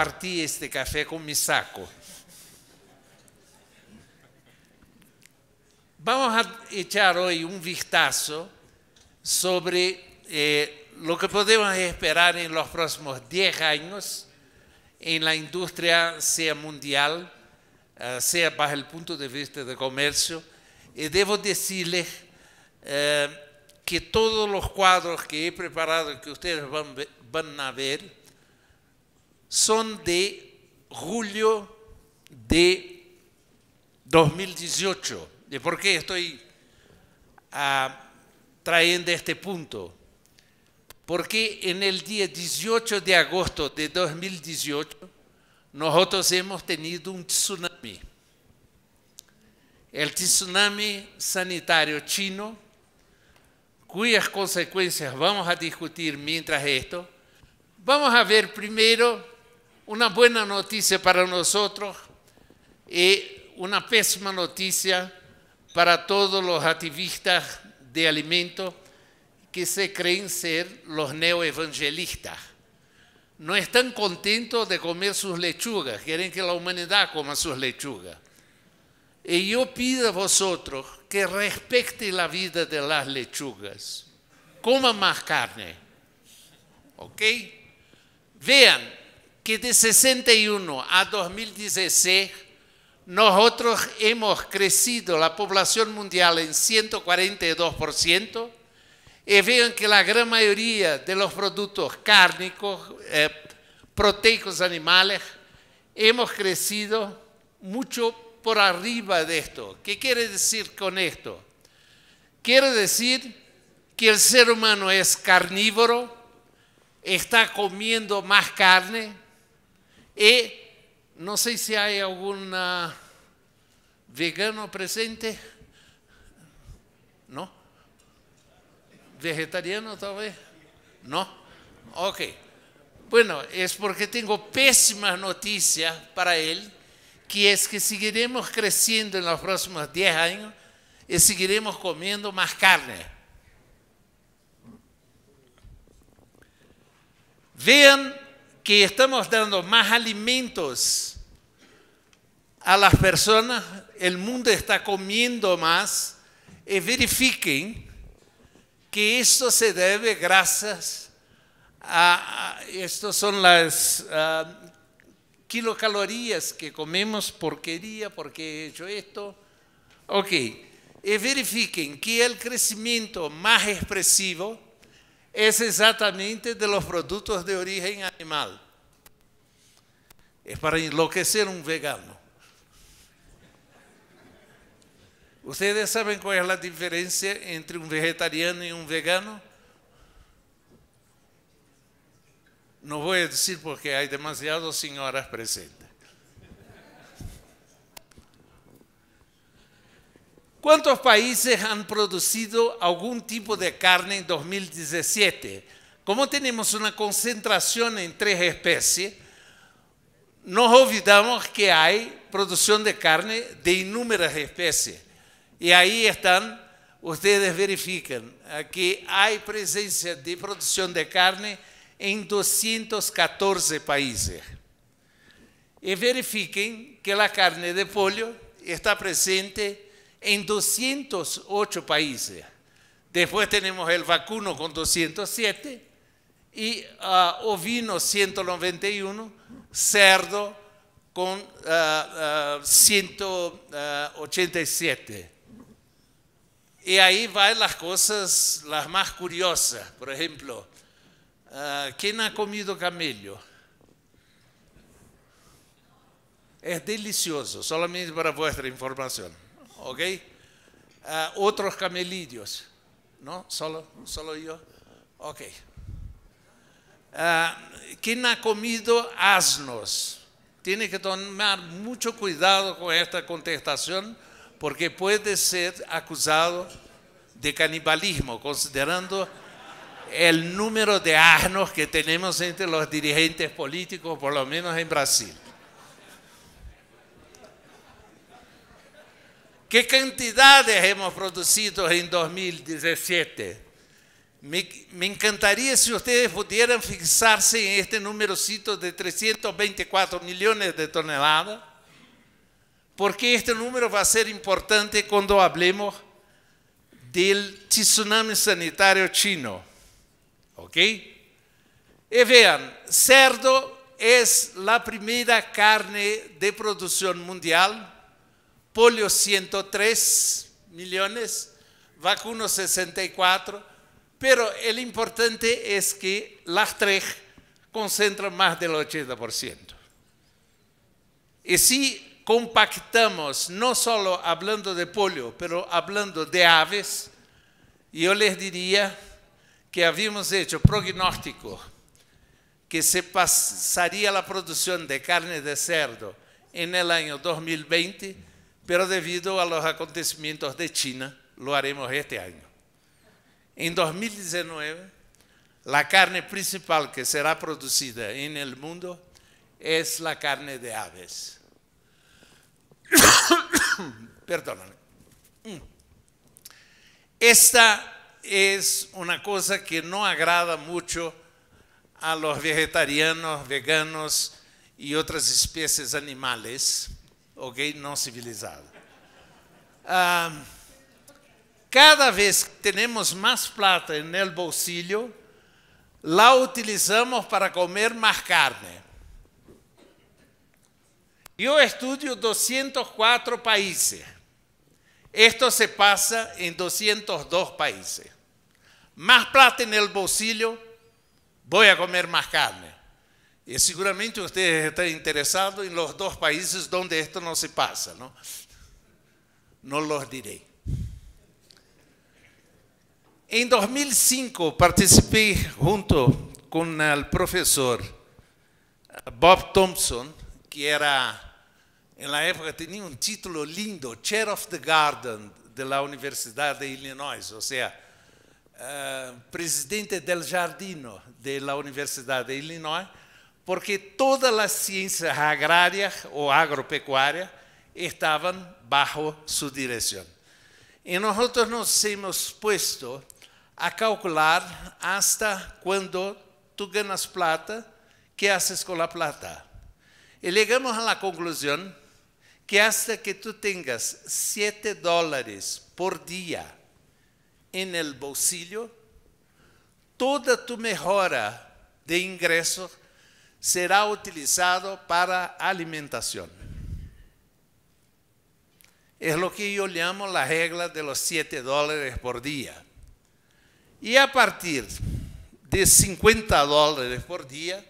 compartí este café con mi saco. Vamos a echar hoy un vistazo sobre eh, lo que podemos esperar en los próximos 10 años en la industria, sea mundial, eh, sea bajo el punto de vista de comercio. Y debo decirles eh, que todos los cuadros que he preparado que ustedes van a ver, son de julio de 2018. ¿Y por qué estoy ah, trayendo este punto? Porque en el día 18 de agosto de 2018 nosotros hemos tenido un tsunami. El tsunami sanitario chino, cuyas consecuencias vamos a discutir mientras esto, Vamos a ver primero una buena noticia para nosotros y una pésima noticia para todos los activistas de alimentos que se creen ser los neoevangelistas. No están contentos de comer sus lechugas, quieren que la humanidad coma sus lechugas. Y yo pido a vosotros que respeten la vida de las lechugas. Coman más carne. ¿Ok? Vean, que de 61 a 2016 nosotros hemos crecido la población mundial en 142%, y vean que la gran mayoría de los productos cárnicos, eh, proteicos animales, hemos crecido mucho por arriba de esto. ¿Qué quiere decir con esto? Quiere decir que el ser humano es carnívoro, está comiendo más carne, y no sé si hay algún vegano presente. ¿No? Vegetariano, tal vez? ¿No? Ok. Bueno, es porque tengo pésimas noticias para él, que es que seguiremos creciendo en los próximos 10 años y seguiremos comiendo más carne. Vean que estamos dando más alimentos a las personas, el mundo está comiendo más, y verifiquen que esto se debe gracias a, estas son las ah, kilocalorías que comemos, porquería, porque he hecho esto. Ok, y verifiquen que el crecimiento más expresivo es exactamente de los productos de origen animal. Es para enloquecer un vegano. ¿Ustedes saben cuál es la diferencia entre un vegetariano y un vegano? No voy a decir porque hay demasiadas señoras presentes. ¿Cuántos países han producido algún tipo de carne en 2017? Como tenemos una concentración en tres especies, nos olvidamos que hay producción de carne de innumerables especies. Y ahí están, ustedes verifican, que hay presencia de producción de carne en 214 países. Y verifiquen que la carne de pollo está presente en 208 países. Después tenemos el vacuno con 207 y ah, ovino 191, cerdo con 187. Ah, ah, y ahí van las cosas las más curiosas. Por ejemplo, ¿quién ha comido camello? Es delicioso, solamente para vuestra información. ¿ok? Ah, otros camelidios, ¿no? Solo, solo yo, ok. Ah, quien ha comido asnos? Tiene que tomar mucho cuidado con esta contestación porque puede ser acusado de canibalismo, considerando el número de asnos que tenemos entre los dirigentes políticos, por lo menos en Brasil. ¿Qué cantidades hemos producido en 2017? Me, encantaría si ustedes pudieran fijarse en este numerocito de 324 millones de toneladas, porque este número va a ser importante cuando hablemos del tsunami sanitario chino. ¿Ok? Y eh, vean, cerdo es la primera carne de producción mundial polio 103 millones, vacuno 64, pero el importante es que las tres concentran más del 80%. Y si compactamos, no solo hablando de polio, pero hablando de aves, yo les diría que habíamos hecho prognóstico que se pasaría la producción de carne de cerdo en el año 2020 pero debido a los acontecimientos de China, lo haremos este año. En 2019, la carne principal que será producida en el mundo es la carne de aves. Perdóname. Esta es una cosa que no agrada mucho a los vegetarianos, veganos y otras especies animales ok? gay não civilizado. Ah, cada vez que temos mais plata no bolsillo, lá utilizamos para comer mais carne. Eu estudo 204 países. Isto se passa em 202 países. Más plata no bolsillo, vou comer mais carne. E seguramente você está interessado em los dois países onde isto não se passa, não? Não los direi. Em 2005 participei junto com o professor Bob Thompson, que era na época tinha um título lindo, Chair of the Garden de la de Illinois, ou seja, eh, presidente del jardino de la de Illinois. porque todas las ciencias agrarias o agropecuarias estaban bajo su dirección. Y nosotros nos hemos puesto a calcular hasta cuando tú ganas plata, ¿qué haces con la plata? Y llegamos a la conclusión que hasta que tú tengas 7 dólares por día en el bolsillo, toda tu mejora de ingresos será utilizado para alimentación. Es lo que yo llamo la regla de los 7 dólares por día. Y a partir de 50 dólares por día,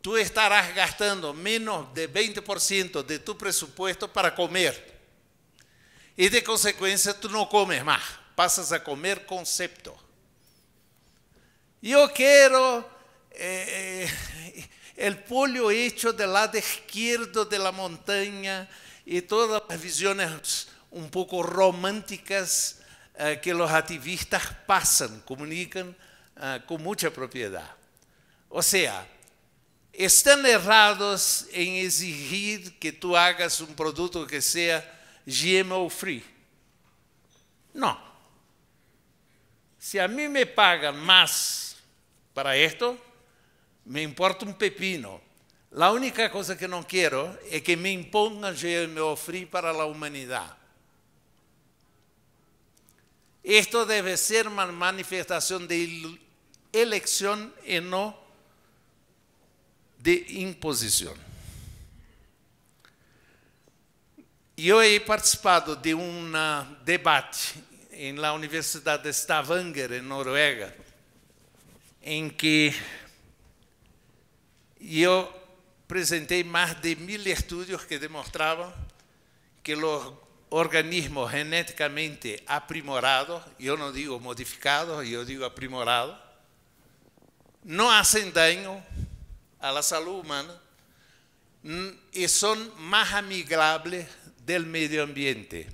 tú estarás gastando menos de 20% de tu presupuesto para comer. Y de consecuencia tú no comes más, pasas a comer concepto. Yo quiero eh, el polio hecho del lado izquierdo de la montaña y todas las visiones un poco románticas eh, que los activistas pasan, comunican eh, con mucha propiedad. O sea, están errados en exigir que tú hagas un producto que sea GMO free. No. Si a mí me pagan más para esto, me importa um pepino. A única coisa que não quero é que me imponga e me ofri para a humanidade. Isto deve ser uma manifestação de eleição e não de imposição. Eu he participado de um debate em la Universidade de Stavanger, em Noruega, em que Yo presenté más de mil estudios que demostraban que los organismos genéticamente aprimorados, yo no digo modificados, yo digo aprimorados, no hacen daño a la salud humana mm, y son más amigables del medio ambiente.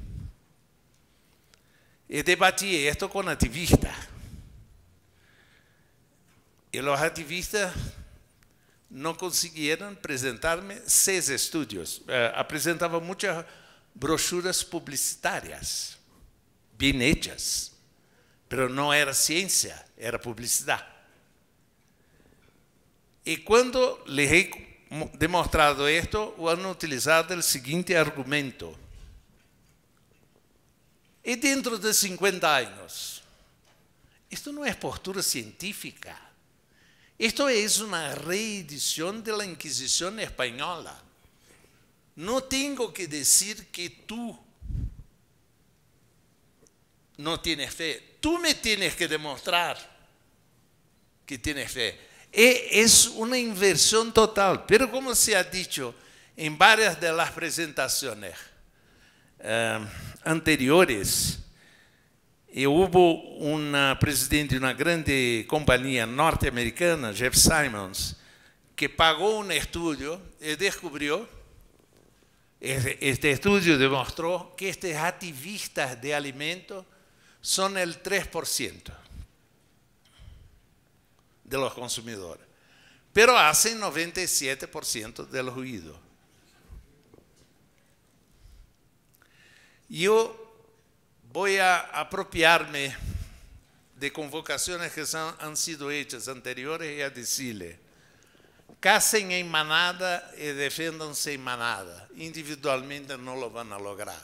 Y debatí esto con activistas. Y los activistas no consiguieron presentarme seis estudios. Eh, Apresentaba ah, muchas brochuras publicitarias, bien hechas, pero no era ciencia, era publicidad. Y cuando les he demostrado esto, han utilizado el siguiente argumento. Y dentro de 50 años, esto no es postura científica. Esto es una reedición de la Inquisición española. No tengo que decir que tú no tienes fe. Tú me tienes que demostrar que tienes fe. E, es una inversión total, pero como se ha dicho en varias de las presentaciones eh, anteriores, e hubo un presidente de una grande compañía norteamericana, Jeff Simons, que pagó un estudio y descubrió, este, este estudio demostró, que estos activistas de alimentos son el 3% de los consumidores, pero hacen 97% de los Y Yo voy a apropiarme de convocaciones que han sido hechas anteriores y a decirle, casen en manada y defiéndanse en manada. Individualmente no lo van a lograr.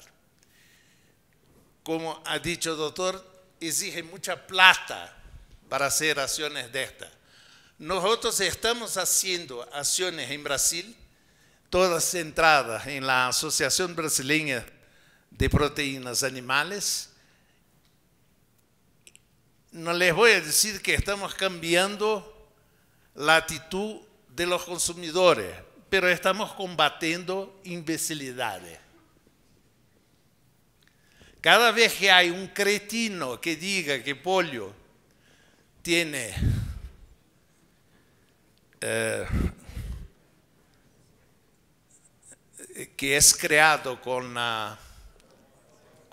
Como ha dicho el doctor, exige mucha plata para hacer acciones de estas. Nosotros estamos haciendo acciones en Brasil, todas centradas en la Asociación Brasileña de proteínas animales. No les voy a decir que estamos cambiando la actitud de los consumidores, pero estamos combatiendo imbecilidades. Cada vez que hay un cretino que diga que pollo tiene eh, que es creado con la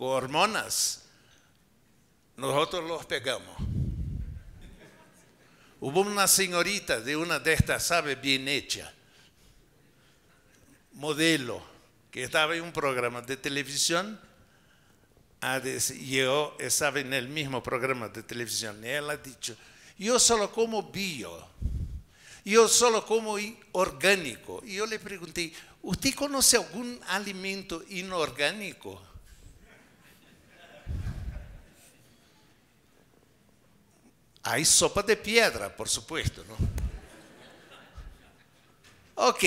hormonas, nosotros los pegamos. Hubo una señorita de una de estas, sabe, bien hecha, modelo, que estaba en un programa de televisión, y yo estaba en el mismo programa de televisión, y ella ha dicho, yo solo como bio, yo solo como orgánico. Y yo le pregunté, ¿usted conoce algún alimento inorgánico? Hay sopa de piedra, por supuesto, ¿no? Ok,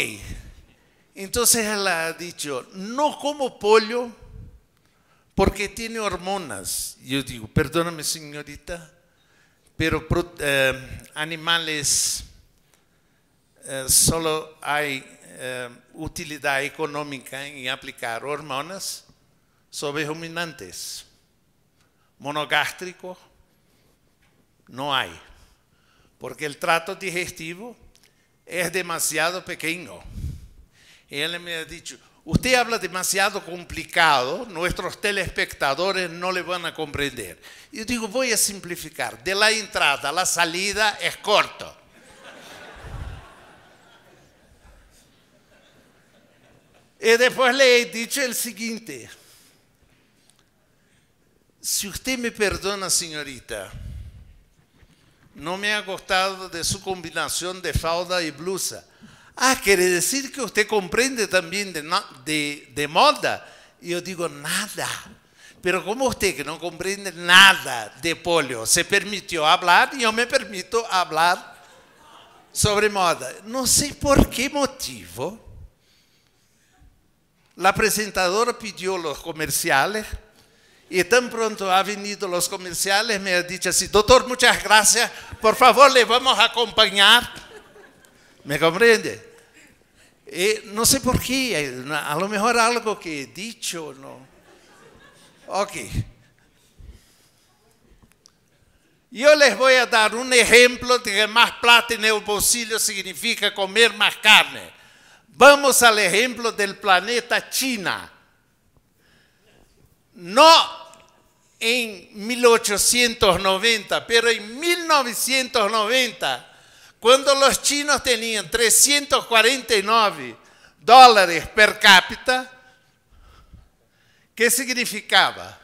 entonces él ha dicho, no como pollo porque tiene hormonas. Yo digo, perdóname señorita, pero eh, animales eh, solo hay eh, utilidad económica en aplicar hormonas sobre ruminantes, monogástricos no hay, porque el trato digestivo es demasiado pequeño. Y él me ha dicho, usted habla demasiado complicado, nuestros telespectadores no le van a comprender. Yo digo, voy a simplificar, de la entrada a la salida es corto. y después le he dicho el siguiente, si usted me perdona, señorita, no me ha gustado de su combinación de falda y blusa. Ah, quiere decir que usted comprende también de, moda. Y yo digo, nada. Pero como usted que no comprende nada de polio, se permitió hablar, y yo me permito hablar sobre moda. No sé por qué motivo. La presentadora pidió los comerciales y tan pronto ha venido los comerciales, me ha dicho así, doctor, muchas gracias, por favor le vamos a acompañar. ¿Me comprende? Eh, no sé por qué, eh, a lo mejor algo que he dicho, no. Ok. Yo les voy a dar un ejemplo de que más plata en el bolsillo significa comer más carne. Vamos al ejemplo del planeta China no en 1890, pero en 1990, cuando los chinos tenían 349 dólares per cápita, ¿qué significaba?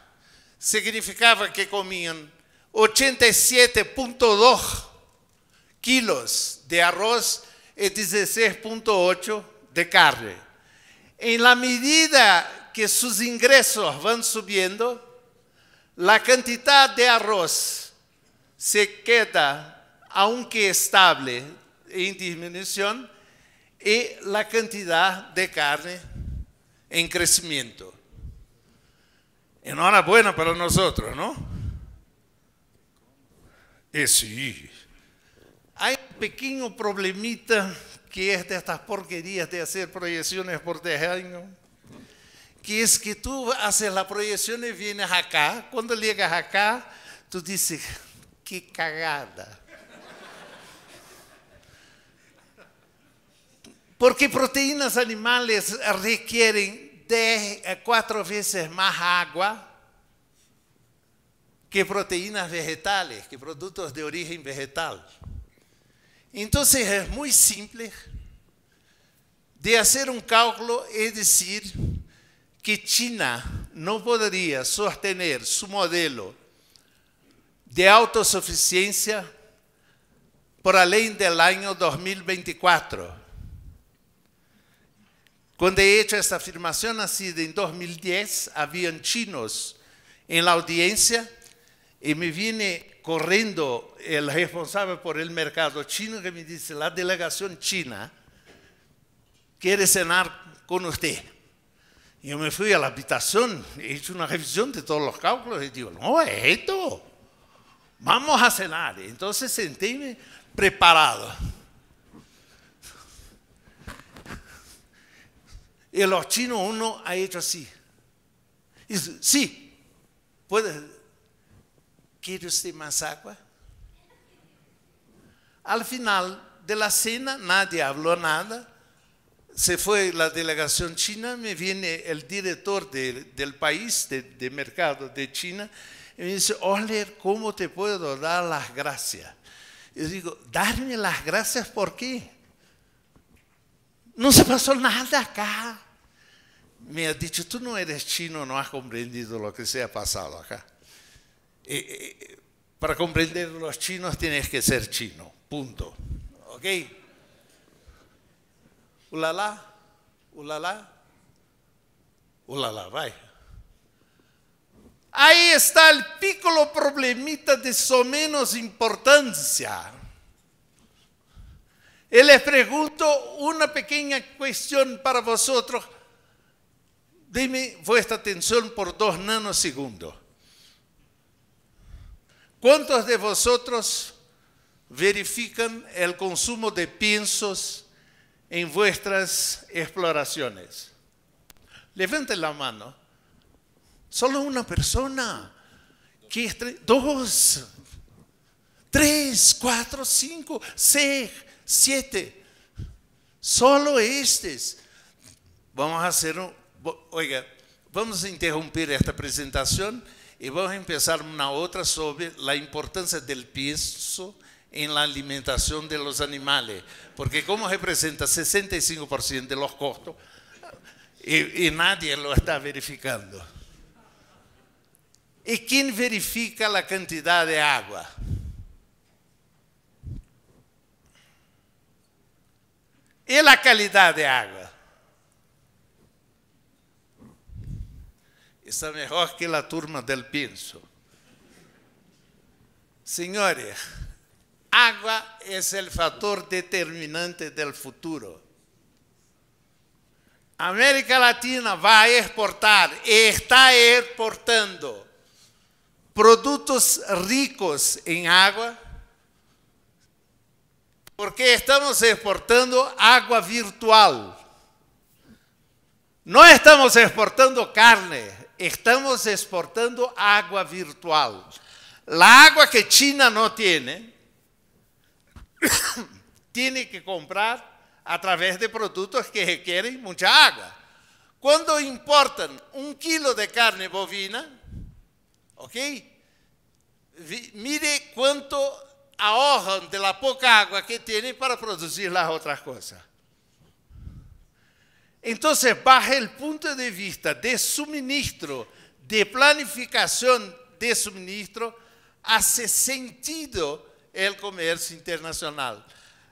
Significaba que comían 87.2 kilos de arroz y 16.8 de carne. En la medida que sus ingresos van subiendo, la cantidad de arroz se queda, aunque estable, en disminución, y la cantidad de carne en crecimiento. Enhorabuena para nosotros, ¿no? Eh, sí. Hay un pequeño problemita que es de estas porquerías de hacer proyecciones por terreno que es que tú haces projeção e vienes acá, cuando llegas acá, tú dices, qué cagada. Porque proteínas animales requieren de cuatro veces más agua que proteínas vegetales, que productos de origen vegetal. Entonces es muy simple de hacer un cálculo, es decir, que China no podría sostener su modelo de autosuficiencia por além del año 2024. Cuando he hecho esta afirmación nacida sido en 2010, habían chinos en la audiencia y me viene corriendo el responsable por el mercado chino que me dice, la delegación china quiere cenar con usted. Yo me fui a la habitación, hice una revisión de todos los cálculos y digo, no, esto, vamos a cenar. Entonces sentíme preparado. Y los uno ha hecho así. Y sí, puede. ¿Quiere usted más agua? Al final de la cena nadie habló nada se fue la delegación china, me viene el director del país, de, mercado de China, y me dice, Oler, ¿cómo te puedo dar las gracias? Yo digo, darme las gracias por qué? No se pasó nada acá. Me ha dicho, tú no eres chino, no has comprendido lo que se ha pasado acá. Eh, eh, eh, para comprender los chinos tienes que ser chino, punto. ¿Ok? Ulala, ulala, ulala, vai. Ahí está el piccolo problemita de menos importancia. Y les pregunto una pequeña cuestión para vosotros. Dime vuestra atención por dos nanosegundos. ¿Cuántos de vosotros verifican el consumo de piensos en vuestras exploraciones? Levante la mano. Solo una persona. ¿Qué Dos, tres, cuatro, cinco, seis, siete. Solo estos. Vamos a hacer un... Oiga, vamos a interrumpir esta presentación y vamos a empezar una otra sobre la importancia del piso en la alimentación de los animales, porque como representa 65% de los costos y, nadie lo está verificando. ¿Y quién verifica la cantidad de agua? ¿Y la calidad de agua? Está mejor que la turma del pienso. Señores, Agua es el factor determinante del futuro. América Latina va a exportar, está exportando productos ricos en agua, porque estamos exportando agua virtual. No estamos exportando carne, estamos exportando agua virtual. La agua que China no tiene, tiene que comprar a través de productos que requieren mucha agua. Cuando importan un kilo de carne bovina, ok? Mire cuánto ahorran de la poca agua que tienen para producir las otras cosas. Entonces, bajo el punto de vista de suministro, de planificación de suministro, hace sentido el comercio internacional.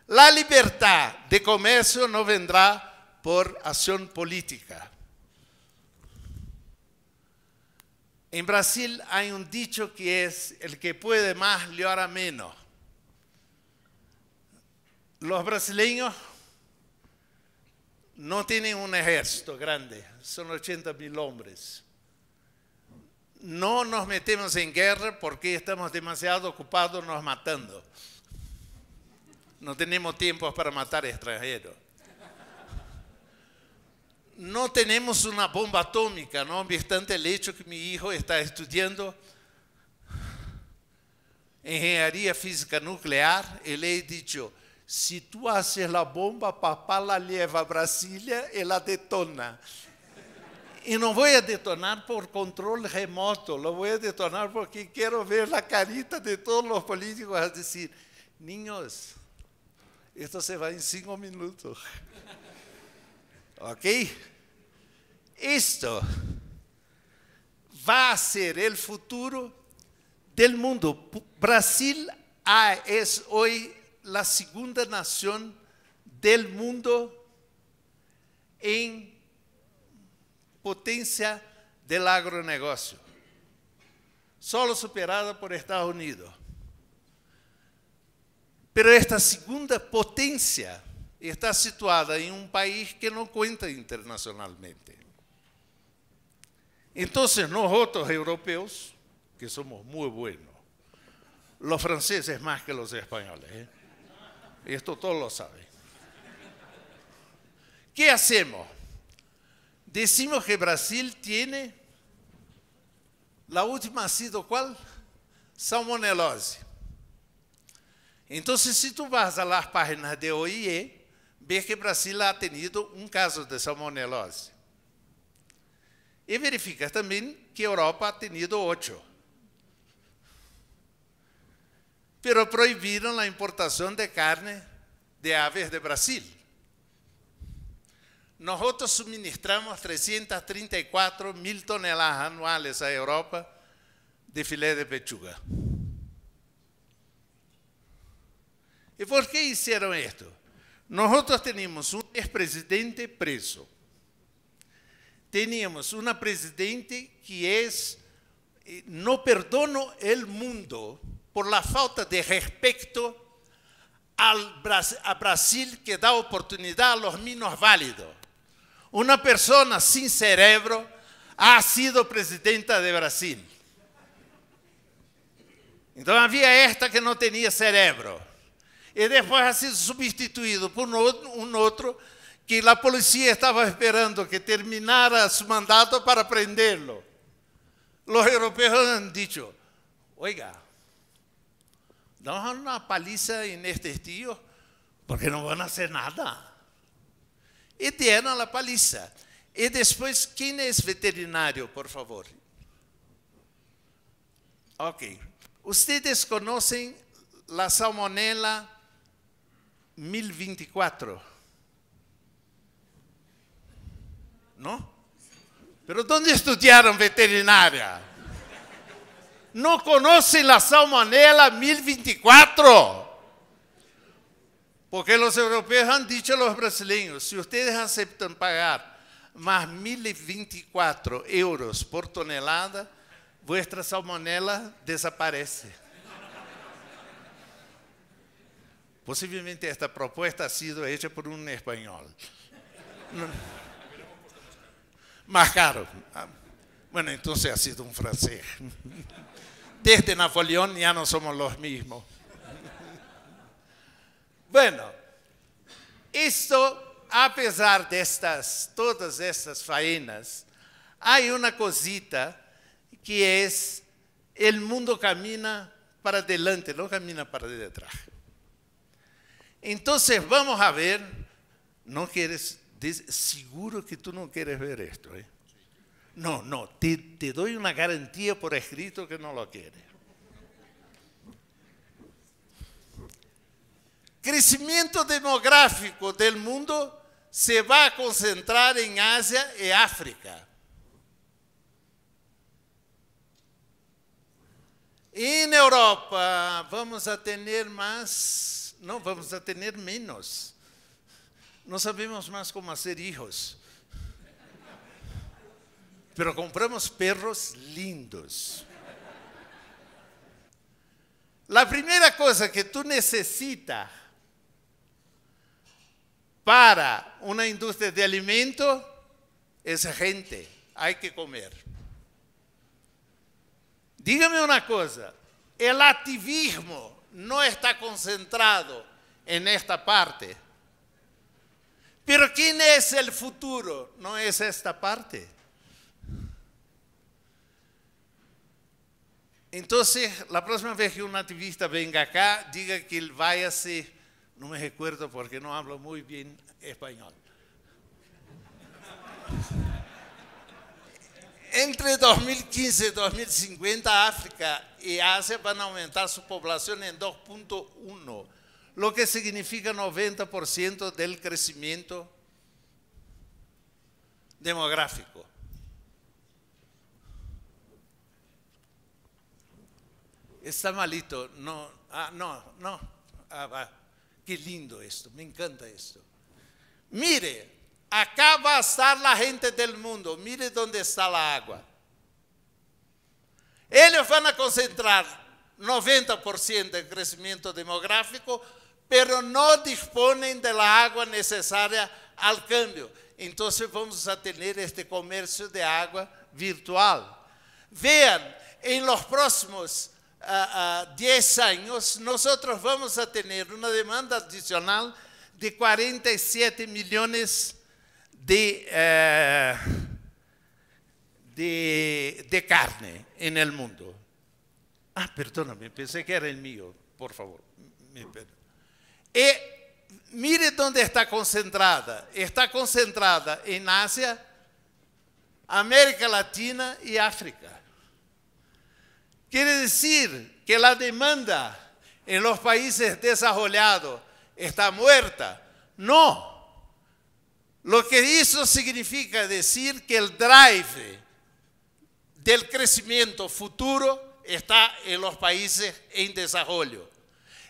La libertad de comercio no vendrá por acción política. En Brasil hay un dicho que es, el que puede más, le hará menos. Los brasileños no tienen un ejército grande, son 80 mil hombres no nos metemos en guerra porque estamos demasiado ocupados nos matando. No tenemos tiempo para matar extranjeros. No tenemos una bomba atómica, no obstante el hecho que mi hijo está estudiando ingeniería física nuclear. le he dicho, si tú haces la bomba, papá la lleva a Brasilia y la detona. Y no voy a detonar por control remoto, lo voy a detonar porque quiero ver la carita de todos los políticos a decir, niños, esto se va en cinco minutos. ¿Ok? Esto va a ser el futuro del mundo. Brasil es hoy la segunda nación del mundo en potencia del agronegocio, solo superada por Estados Unidos. Pero esta segunda potencia está situada en un país que no cuenta internacionalmente. Entonces nosotros europeos, que somos muy buenos, los franceses más que los españoles, ¿eh? esto todos lo saben, ¿qué hacemos? Decimos que Brasil tiene, la última ha sido cuál? Salmonelose. Entonces, si tú vas a las páginas de OIE, ves que Brasil ha tenido un caso de salmonelose. Y verificas también que Europa ha tenido ocho. Pero prohibieron la importación de carne de aves de Brasil. Nosotros suministramos 334 mil toneladas anuales a Europa de filé de pechuga. ¿Y por qué hicieron esto? Nosotros teníamos un expresidente preso. Teníamos una presidente que es, eh, no perdono el mundo por la falta de respeto al a Brasil que da oportunidad a los minos válidos. Una persona sin cerebro ha sido presidenta de Brasil. Entonces había esta que no tenía cerebro. Y después ha sido sustituido por un otro que la policía estaba esperando que terminara su mandato para prenderlo. Los europeos han dicho, oiga, damos una paliza en este tío porque no van a hacer nada. e deram a paliza. E depois, quem é veterinário, por favor? Ok. Vocês conhecem a salmonella 1024? Não? Pero onde estudaram veterinária? Não conhecem a salmonella 1024? Porque los europeos han dicho a los brasileños, si ustedes aceptan pagar más 1.024 euros por tonelada, vuestra salmonella desaparece. Posiblemente esta propuesta ha sido hecha por un español. Más caro. Ah, bueno, entonces ha sido un francés. Desde Napoleón ya no somos los mismos. Bueno, esto, a pesar de estas, todas estas faenas, hay una cosita que es el mundo camina para adelante, no camina para detrás. Entonces vamos a ver, no quieres, seguro que tú no quieres ver esto. ¿eh? No, no, te, te doy una garantía por escrito que no lo quieres. crecimiento demográfico del mundo se va a concentrar en Asia y África. En Europa vamos a tener más, no, vamos a tener menos. No sabemos más cómo hacer hijos. Pero compramos perros lindos. La primera cosa que tú necesitas para una industria de alimentos, es gente, hay que comer. Dígame una cosa, el activismo no está concentrado en esta parte. Pero ¿quién es el futuro? No es esta parte. Entonces, la próxima vez que un activista venga acá, diga que él vaya a ser no me recuerdo porque no hablo muy bien español. Entre 2015 y 2050, África y Asia van a aumentar su población en 2.1, lo que significa 90% del crecimiento demográfico. Está malito, no, ah, no, no, ah, va. Que lindo esto, me encanta esto. Mire, acaba de a estar la gente del mundo, mire dónde está la agua. Ellos van a concentrar 90% del crecimiento demográfico, pero no disponen de la agua necesaria al cambio. Entonces vamos a tener este comercio de agua virtual. Vean, en los próximos 10 años, nosotros vamos a tener una demanda adicional de 47 millones de, eh, de, de, carne en el mundo. Ah, perdóname, pensé que era el mío, por favor. Y eh, mire dónde está concentrada. Está concentrada en Asia, América Latina y África. Quiere decir que la demanda en los países desarrollados está muerta. No. Lo que eso significa decir que el drive del crecimiento futuro está en los países en desarrollo.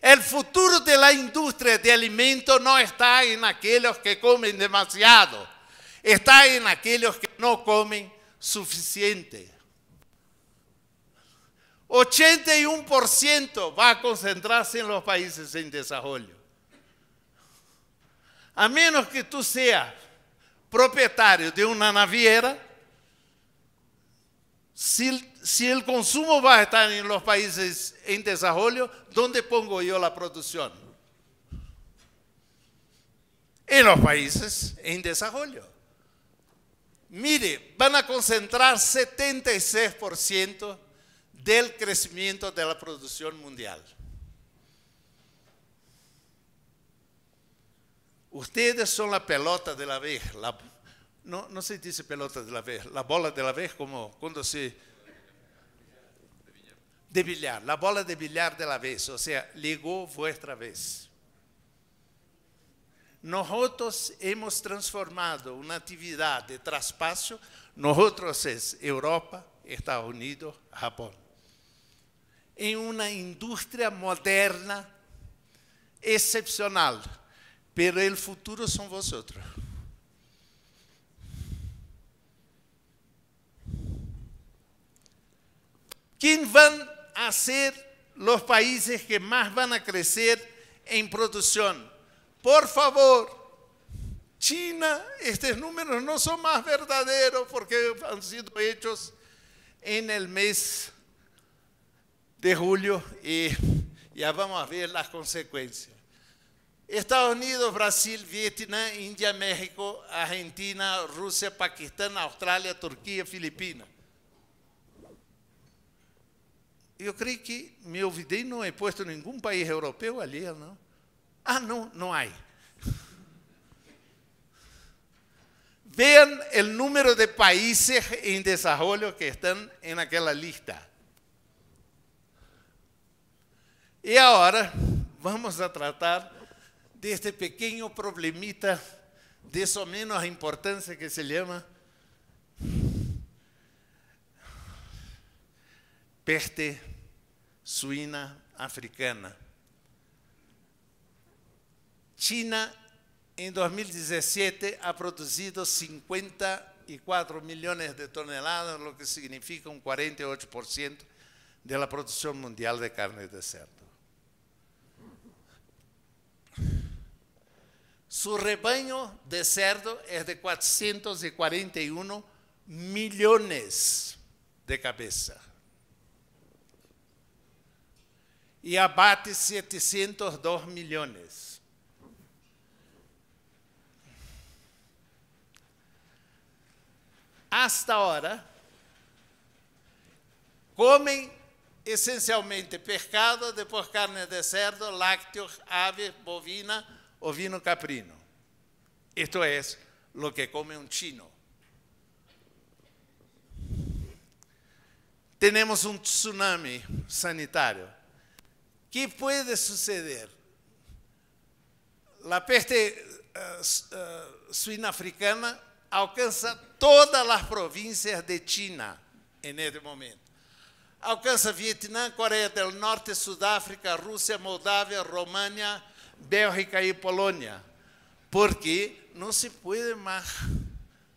El futuro de la industria de alimentos no está en aquellos que comen demasiado, está en aquellos que no comen suficiente. 81% va a concentrarse en los países en desarrollo. A menos que tú seas propietario de una naviera, si, el consumo va a estar en los países en desarrollo, ¿dónde pongo yo la producción? En los países en desarrollo. Mire, van a concentrar 76% del crecimiento de la producción mundial. Ustedes son la pelota de la vez, no, no se dice pelota de la vez, la bola de la vez como cuando se... De billar, la bola de billar de la vez, o sea, llegó vuestra vez. Nosotros hemos transformado una actividad de traspaso, nosotros es Europa, Estados Unidos, Japón en una industria moderna excepcional, pero el futuro son vosotros. ¿Quién van a ser los países que más van a crecer en producción? Por favor, China, estos números no son más verdaderos porque han sido hechos en el mes de julio y ya vamos a ver las consecuencias. Estados Unidos, Brasil, Vietnam, India, México, Argentina, Rusia, Pakistán, Australia, Turquía, Filipinas. Yo creo que me olvidé, no no puesto ningún país europeo allí, ¿no? Ah, no, no hay. Vean el número de países en desarrollo que están en aquella lista. Y ahora vamos a tratar de este pequeño problemita de eso menos importancia que se llama peste suina africana. China en 2017 ha producido 54 millones de toneladas, lo que significa un 48% de la producción mundial de carne de cerdo. Su rebanho de cerdo é de 441 milhões de cabeças E abate 702 milhões. Hasta agora, comem essencialmente pescado, depois carne de cerdo, lácteos, aves, bovina, ovino caprino. Esto es lo que come un chino. Tenemos un tsunami sanitario. ¿Qué puede suceder? La peste uh, eh, uh, eh, suina africana alcança todas as províncias de China en este momento. Alcança Vietnã, Coreia do Norte, Sudáfrica, Rússia, Moldávia, România, Bélgica y Polonia, porque no se puede más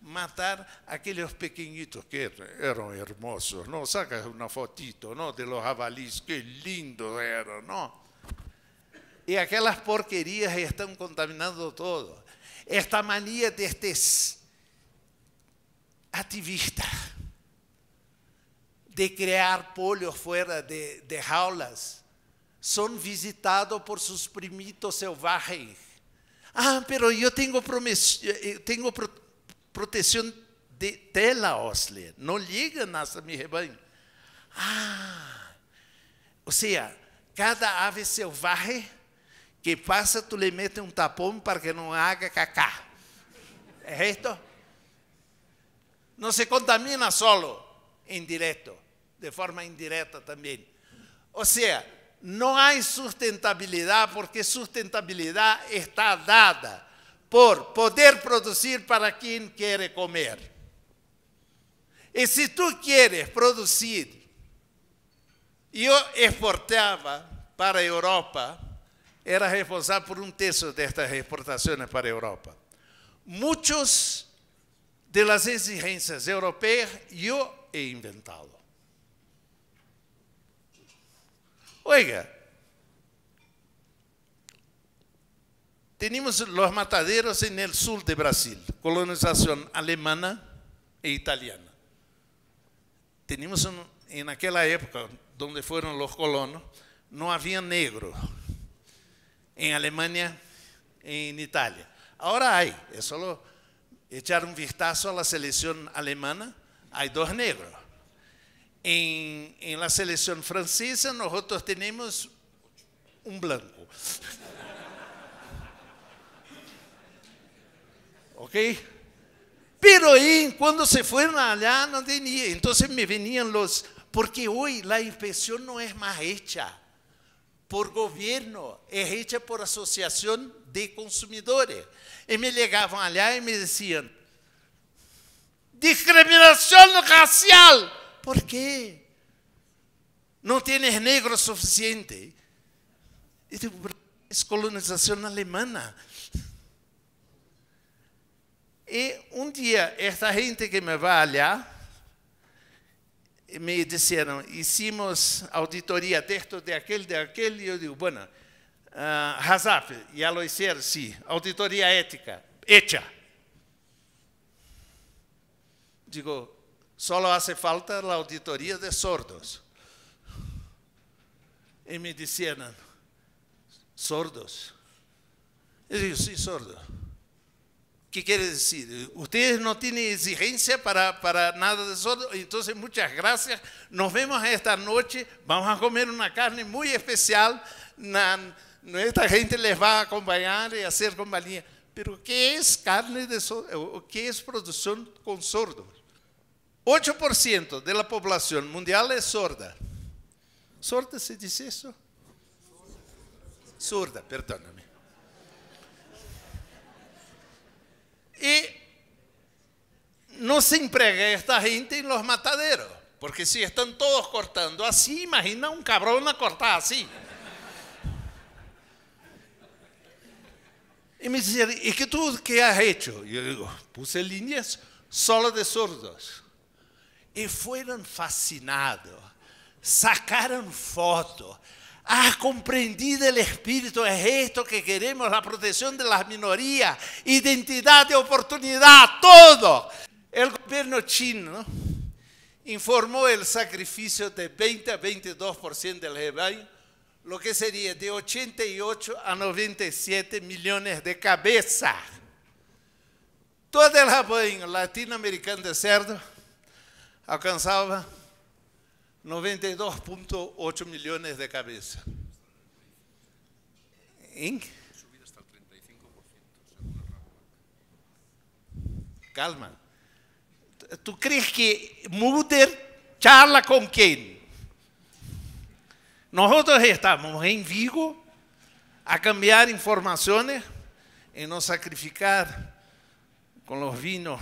matar a aquellos pequeñitos que er-, eran hermosos, ¿no? Saca una fotito, ¿no? De los jabalíes, qué lindos eran, ¿no? Y aquellas porquerías están contaminando todo. Esta manía de este activista de crear polios fuera de jaulas são visitados por seus primitos selvagens. Ah, pero eu tenho, tenho pro proteção de tela, Osle. Não liga, a minha rebanho. Ah, ou seja, cada ave selvagem que passa, tu lhe mete um tapão para que não haja cacá. É isto? Não se contamina solo, indireto, de forma indireta também. Ou seja, no hay sustentabilidad porque sustentabilidad está dada por poder producir para quien quiere comer. Y si tú quieres producir, yo exportaba para Europa, era responsable por un tercio de estas exportaciones para Europa. Muchos de las exigencias europeas yo he inventado. Oiga, tenemos los mataderos en el sur de Brasil, colonización alemana e italiana. Tenemos en aquella época donde fueron los colonos, no había negro en Alemania, en Italia. Ahora hay, es solo echar un vistazo a la selección alemana, hay dos negros en, la selección francesa nosotros tenemos un blanco. ¿Ok? Pero ahí, cuando se fueron allá, no tenía. Entonces me venían los... Porque hoy la inspección no es más hecha por gobierno, es hecha por asociación de consumidores. Y me llegaban allá y me decían, discriminación racial. ¿Por qué? No tienes negro suficiente. Es colonización alemana. Y un día esta gente que me va allá me dijeron, hicimos auditoría de de aquel, de aquel. Y yo digo, bueno, uh, Hazaf, ya lo hicieron, sí, auditoría ética, hecha. Digo, só hace falta a auditoria de sordos. e me diziam sordos. Eu digo, sim, sordo. O que quer dizer? Vocês não têm exigência para, para nada de sordo? Então, muitas graças. Nos vemos esta noite. Vamos a comer uma carne muito especial. Na, esta gente les vai acompanhar e fazer balinha. Mas o que é carne de sordo? O que é produção com sordo? 8% de la población mundial es sorda. ¿Sorda se dice eso? Sorda, perdóname. Y no se emprega esta gente en los mataderos, porque si están todos cortando así, imagina un cabrón a cortar así. Y me dice, ¿y qué tú qué has hecho? yo digo, puse líneas solo de sordos. Y fueron fascinados, sacaron fotos. Ah, comprendido el espíritu es esto que queremos, la protección de las minorías, identidad de oportunidad, todo. El gobierno chino informó el sacrificio de 20 a 22% del rebaño, lo que sería de 88 a 97 millones de cabezas. Todo el rebaño latinoamericano de cerdo alcanzaba 92.8 millones de cabezas. Calma. ¿Tú crees que Mulder charla con quién? Nosotros estamos en Vigo a cambiar informaciones y no sacrificar con los vinos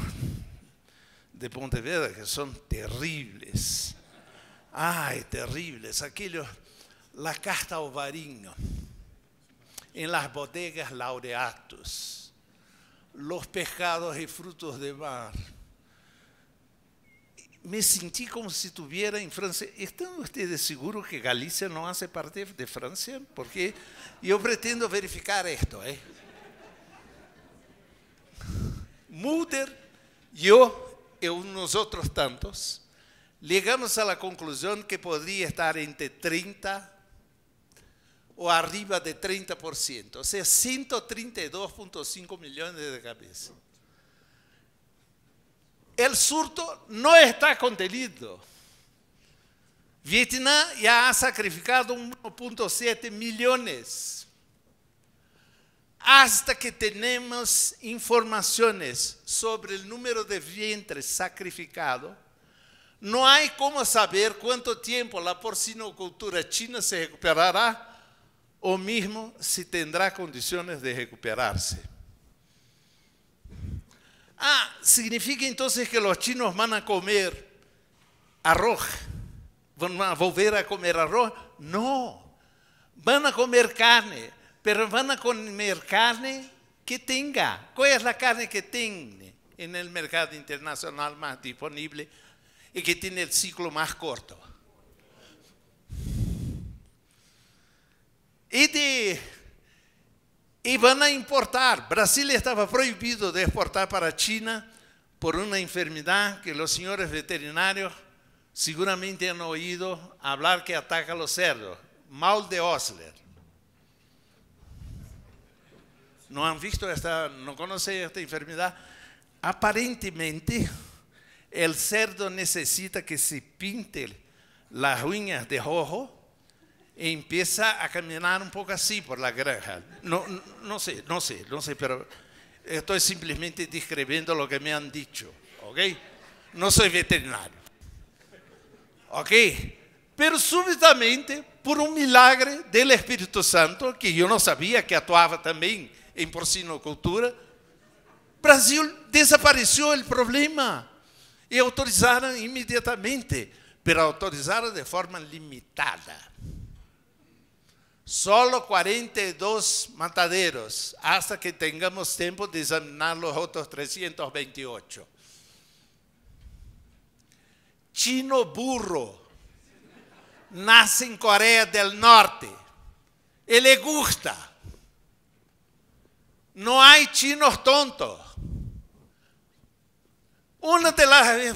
de Pontevedra que son terribles. Ay, terribles. Aquellos, la carta al varinho, en las bodegas laureatos, los pescados y frutos de mar. Me sentí como si estuviera en Francia. ¿Están ustedes seguros que Galicia no hace parte de Francia? Porque yo pretendo verificar esto. ¿eh? Mulder, yo y otros tantos, llegamos a la conclusión que podría estar entre 30 o arriba de 30%, o sea, 132.5 millones de cabezas. El surto no está contenido. Vietnam ya ha sacrificado 1.7 millones hasta que tenemos informaciones sobre el número de vientres sacrificados, no hay cómo saber cuánto tiempo la porcinocultura china se recuperará o mismo si tendrá condiciones de recuperarse. Ah, significa entonces que los chinos van a comer arroz, van a volver a comer arroz. No, van a comer carne, pero van a comer carne que tenga. ¿Cuál es la carne que tiene en el mercado internacional más disponible y que tiene el ciclo más corto? Y, y van a importar. Brasil estaba prohibido de exportar para China por una enfermedad que los señores veterinarios seguramente han oído hablar que ataca a los cerdos, mal de Osler no han visto esta, no conocen esta enfermedad, aparentemente el cerdo necesita que se pinte las uñas de rojo y e empieza a caminar un poco así por la granja. No, no sé, no sé, no sé, pero estoy simplemente describiendo lo que me han dicho, ¿ok? No soy veterinario, ¿ok? Pero súbitamente, por un milagre del Espíritu Santo, que yo no sabía que actuaba también em porcinocultura, Brasil desapareceu o problema. E autorizaram imediatamente, mas autorizaram de forma limitada. Só 42 mataderos, hasta que tengamos tempo de examinar os outros 328. Chino burro nasce em Coreia do Norte. Ele gosta. No hay chinos tontos. Una de las eh,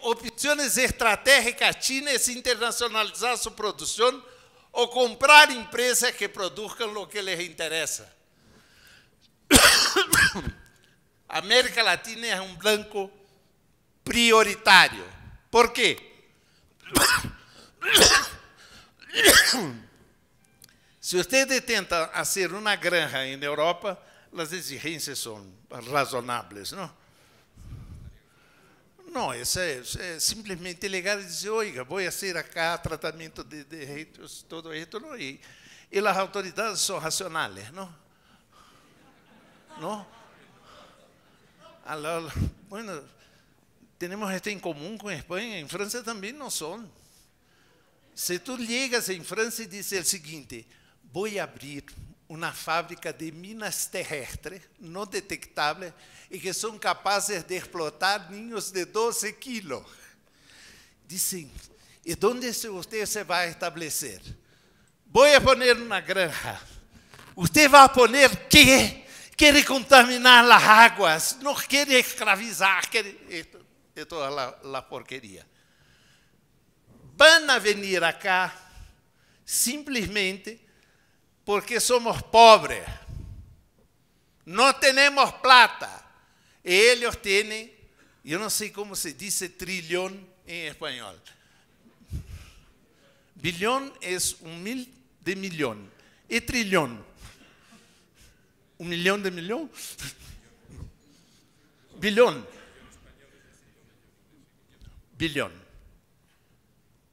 opciones estratégicas China es internacionalizar su producción o comprar empresas que produzcan lo que les interesa. América Latina es un blanco prioritario. ¿Por qué? Si ustedes intentan hacer una granja en Europa, las exigencias son razonables, não? No, é es, es simplemente llegar y decir, oiga, voy a hacer acá tratamiento de, de todo isso, não? E y las autoridades son racionales, ¿no? ¿No? Bueno, temos este en común con España, en Francia también no son. Si tú llegas en Francia y dices el siguiente, voy a abrir uma fábrica de minas terrestres não detectáveis e que são capazes de explotar ninhos de 12 quilos. Dizem, e onde você se vai estabelecer? Vou a poner uma granja. Você vai poner que quer contaminar as águas, não quer escravizar, quer toda a porqueria. Vão a vir acá simplesmente porque somos pobres, no tenemos plata. Ellos tienen, yo no sé cómo se dice trillón en español. Billón es un mil de millón. Y trillón. Un millón de millón. Billón. Billón.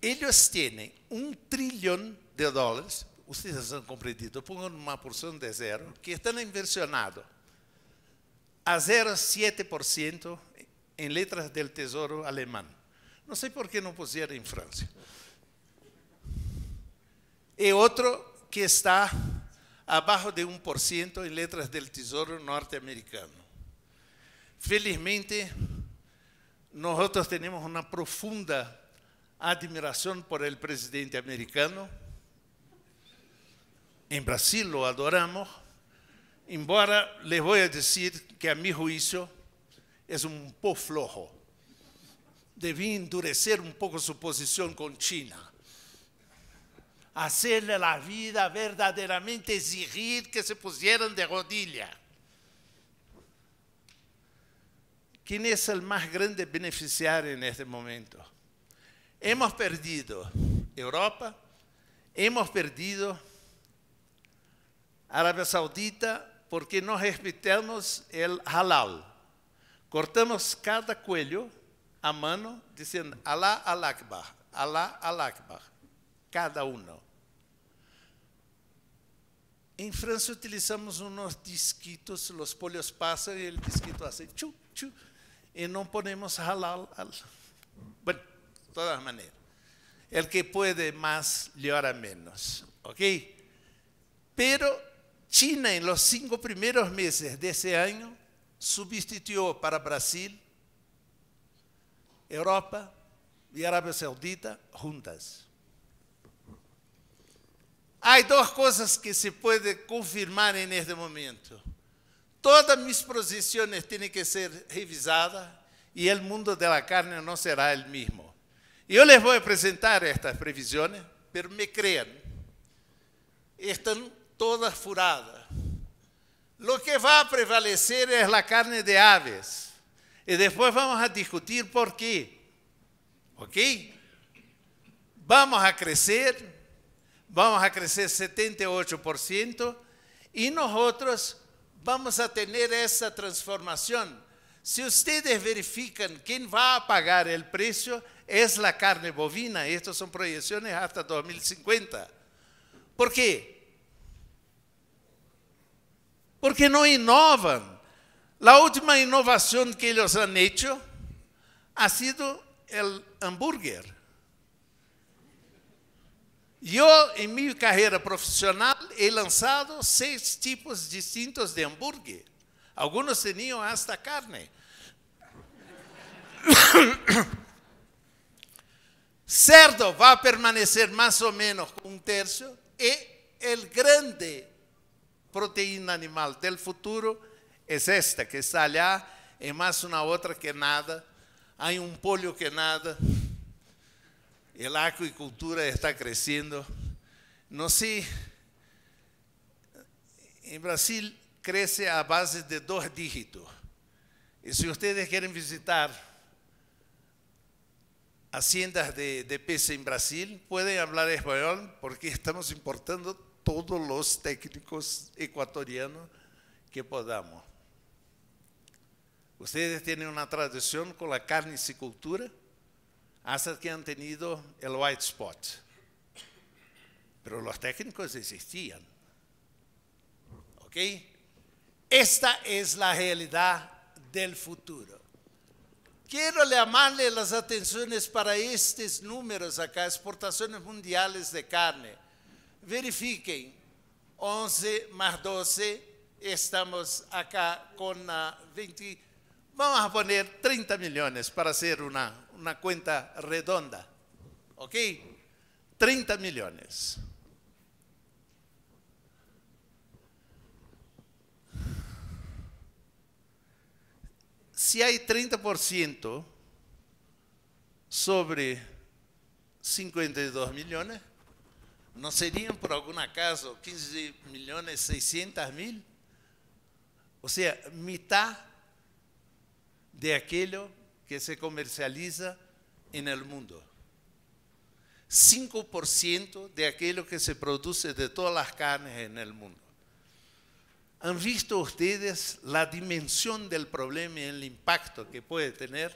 Ellos tienen un trillón de dólares ustedes han comprendido, pongan una porción de cero, que están inversionados a 0,7% en letras del Tesoro alemán. No sé por qué no pusieron en Francia. Y otro que está abajo de 1% en letras del Tesoro norteamericano. Felizmente, nosotros tenemos una profunda admiración por el presidente americano en Brasil lo adoramos, embora les voy a decir que a mi juicio es un poco flojo. Debí endurecer un poco su posición con China. Hacerle la vida verdaderamente exigir que se pusieran de rodilla. ¿Quién es el más grande beneficiario en este momento? Hemos perdido Europa, hemos perdido Arábia Saudita, porque não respeitamos o halal. Cortamos cada coelho a mano, dizendo Allah al-Akbar, Allah al-Akbar, cada um. Em França utilizamos uns disquitos, os polhos passam e o disquito faz tchu, tchu, e não ponemos halal. Al... de todas maneiras. El que pode mais, llora menos, ¿ok? Pero China en los cinco primeros meses de ese año sustituyó para Brasil, Europa y Arabia Saudita juntas. Hay dos cosas que se puede confirmar en este momento. Todas mis posiciones tienen que ser revisadas y el mundo de la carne no será el mismo. Yo les voy a presentar estas previsiones, pero me crean, están toda furada. Lo que va a prevalecer es la carne de aves. Y después vamos a discutir por qué. ¿Ok? Vamos a crecer, vamos a crecer 78% y nosotros vamos a tener esa transformación. Si ustedes verifican quién va a pagar el precio, es la carne bovina. Estas son proyecciones hasta 2050. ¿Por qué? porque não inovam. A última inovação que eles han hecho ha sido o hambúrguer. Eu, em minha carreira profissional, he lançado seis tipos distintos de hambúrguer. Alguns tinham hasta carne. Cerdo vai permanecer mais ou menos um terço e o grande proteína animal del futuro es esta que está allá, es más una otra que nada, hay un polio que nada, la acuicultura está creciendo. No sé, en Brasil crece a base de dos dígitos. Y si ustedes quieren visitar haciendas de, de en Brasil, pueden hablar español porque estamos importando todos los técnicos ecuatorianos que podamos. Ustedes tienen una tradición con la y cultura, hasta que han tenido el white spot. Pero los técnicos existían. ¿Ok? Esta es la realidad del futuro. Quiero llamarle las atenciones para estos números acá, exportaciones mundiales de carne. verifiquem, 11 mais 12, estamos acá com 20, vamos a poner 30 milhões para ser uma, uma conta redonda, ok? 30 milhões. Se há 30% sobre 52 milhões, ¿No serían por algún acaso 15 millones mil? O sea, mitad de aquello que se comercializa en el mundo. 5% de aquello que se produce de todas las carnes en el mundo. ¿Han visto ustedes la dimensión del problema y el impacto que puede tener?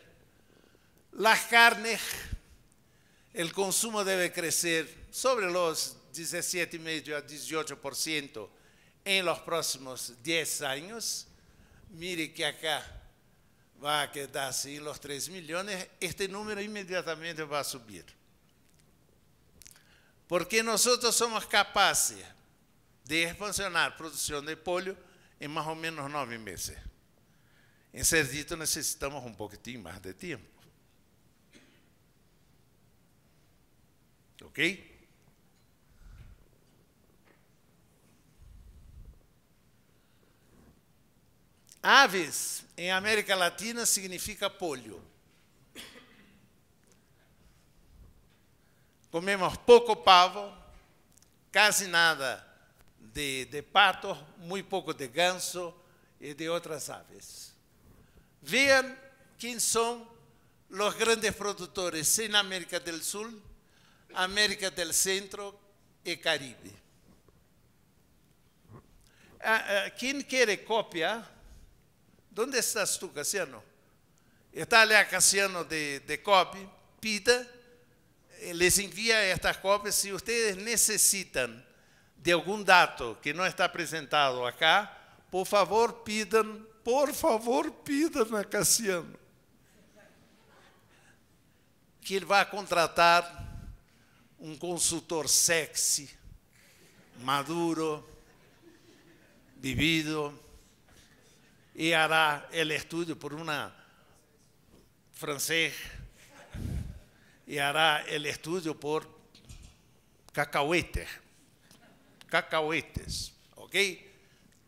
Las carnes el consumo debe crecer sobre los 17,5 a 18% en los próximos 10 años. Mire que acá va a quedar así los 3 millones, este número inmediatamente va a subir. Porque nosotros somos capaces de expansionar producción de polio en más o menos 9 meses. En Cerdito necesitamos un poquitín más de tiempo. Ok? Aves em América Latina significa polho. Comemos pouco pavo, quase nada de, de pato, muito pouco de ganso e de outras aves. Vejam quem são os grandes produtores na América do Sul América do Centro e Caribe. Ah, ah, quem quer cópia? Onde estás tu, Cassiano? Está ali a Cassiano de, de copy, pida, eh, les envia estas cópias. Se vocês necessitam de algum dado que não está apresentado acá, por favor, pidam, por favor, pidam a Cassiano. Que ele vai contratar un consultor sexy, maduro, vivido, y hará el estudio por una francés, y hará el estudio por cacahuetes, cacahuetes, ¿ok?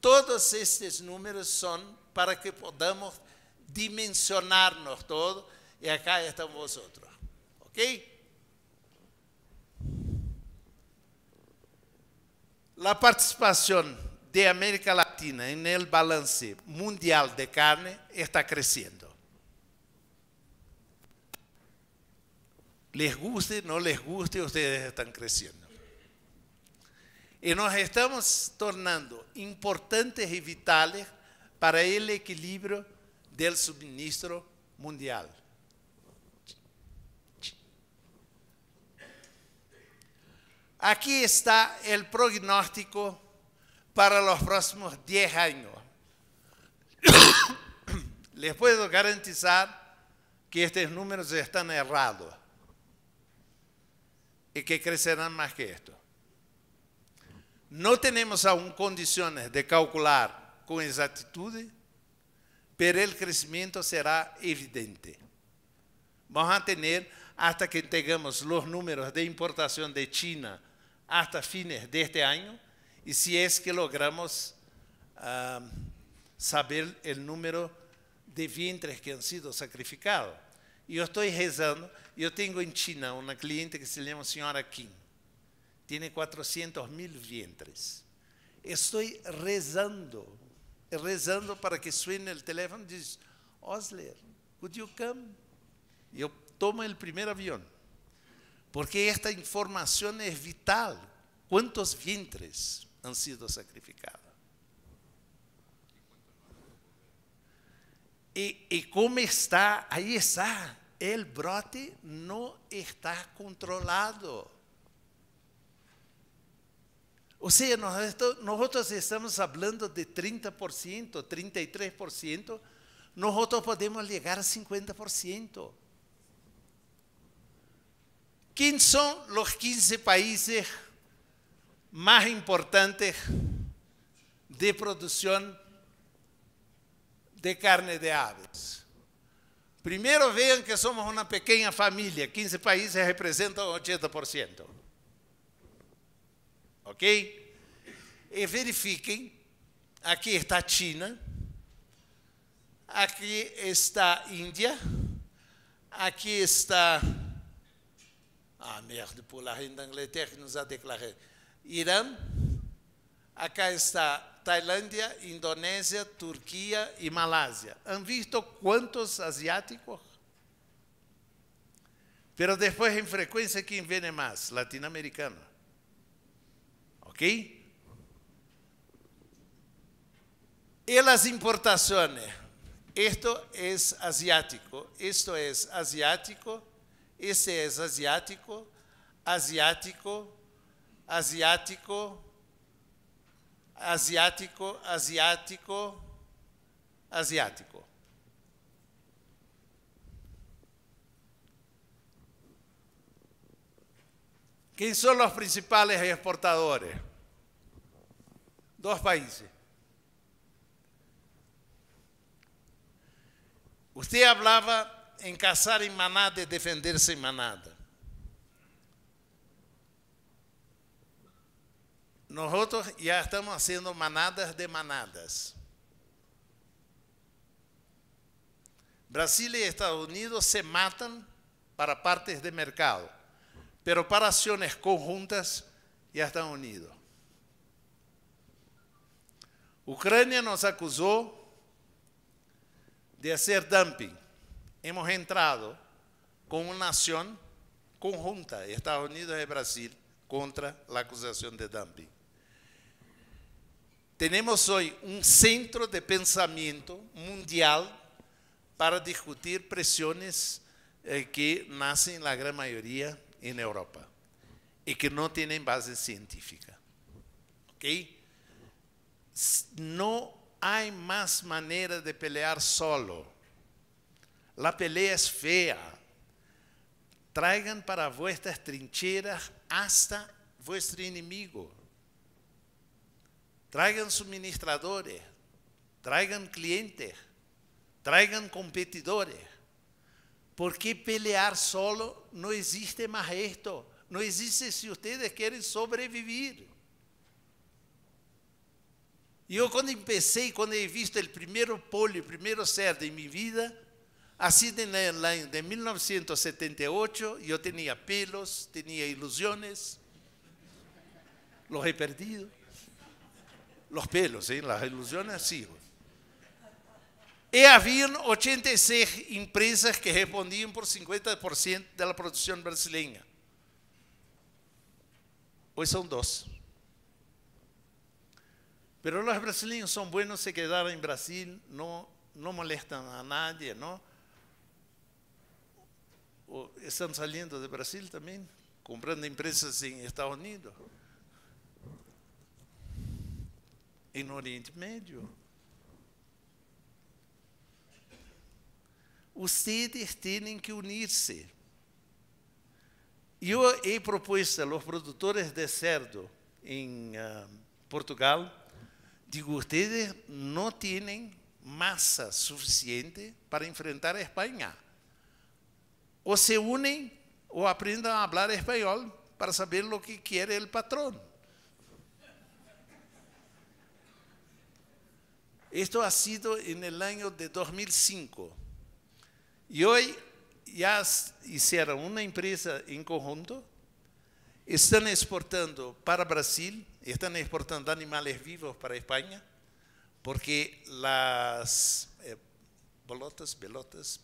Todos estos números son para que podamos dimensionarnos todos y acá están vosotros, ¿ok? La participación de América Latina en el balance mundial de carne está creciendo. Les guste, no les guste, ustedes están creciendo. Y nos estamos tornando importantes y vitales para el equilibrio del suministro mundial. Aquí está el prognóstico para los próximos 10 años. Les puedo garantizar que estos números están errados y que crecerán más que esto. No tenemos aún condiciones de calcular con exactitud, pero el crecimiento será evidente. Vamos a tener hasta que tengamos los números de importación de China hasta fines de este año y si es que logramos ah, saber el número de vientres que han sido sacrificados. yo estoy rezando, yo tengo en China una cliente que se llama señora Kim, tiene 400 mil vientres. Estoy rezando, rezando para que suene el teléfono y dice, Osler, could you come? Yo toma el primer avión, porque esta información es vital. ¿Cuántos vientres han sido sacrificados? Y, cómo está, ahí está, el brote no está controlado. O sea, nosotros estamos hablando de 30%, 33%, nosotros podemos llegar a 50%. ¿Quiénes son los 15 países más importantes de producción de carne de aves? Primero vean que somos una pequeña familia, 15 países representan 80%. ¿Ok? E verifiquem, aqui está China, aqui está Índia, aqui está ah, merda! por la reine Inglaterra que nos a déclaré. Irã, acá está Tailândia, Indonésia, Turquia e Malásia. Han visto quantos asiáticos? Pero depois, em frequência, quem vem mais? Latino-americano. Ok? E as importações. Isto é asiático. Isto é asiático. Ese es asiático, asiático, asiático, asiático, asiático, asiático. ¿Quiénes son los principales exportadores? Dos países. Usted hablaba em caçar em manada e defender-se em manada. Nós outros já estamos sendo manadas de manadas. Brasil e Estados Unidos se matam para partes de mercado, mas para ações conjuntas já estão unidos. Ucrânia nos acusou de fazer dumping. hemos entrado con una acción conjunta, Estados Unidos y Brasil, contra la acusación de dumping. Tenemos hoy un centro de pensamiento mundial para discutir presiones eh, que nacen la gran mayoría en Europa y que no tienen base científica. No hay más manera de pelear solo La pelea es fea. Traigan para vuestras trincheras hasta vuestro inimigo. Traigan suministradores, traigan clientes, traigan competidores. Porque pelear solo não existe mais esto. Não existe se vocês querem sobreviver. E eu, quando comecei, quando he visto o primeiro polio, o primeiro cerdo em minha vida, Así de 1978 yo tenía pelos, tenía ilusiones, los he perdido. Los pelos, las ilusiones sí. Y había 86 empresas que respondían por 50% de la producción brasileña. Hoy son dos. Pero los brasileños son buenos, se quedaron en Brasil, no, no molestan a nadie, ¿no? están saliendo de Brasil también, comprando empresas en Estados Unidos, en Oriente Medio. Ustedes tienen que unirse. Yo he propuesto a los productores de cerdo en uh, Portugal, digo, ustedes no tienen masa suficiente para enfrentar a España. o se unen o aprendan a hablar español para saber lo que quiere el patrón. Esto ha sido en el año de 2005. Y hoy ya hicieron una empresa en conjunto, están exportando para Brasil, están exportando animales vivos para España, porque las eh, bolotas, pelotas,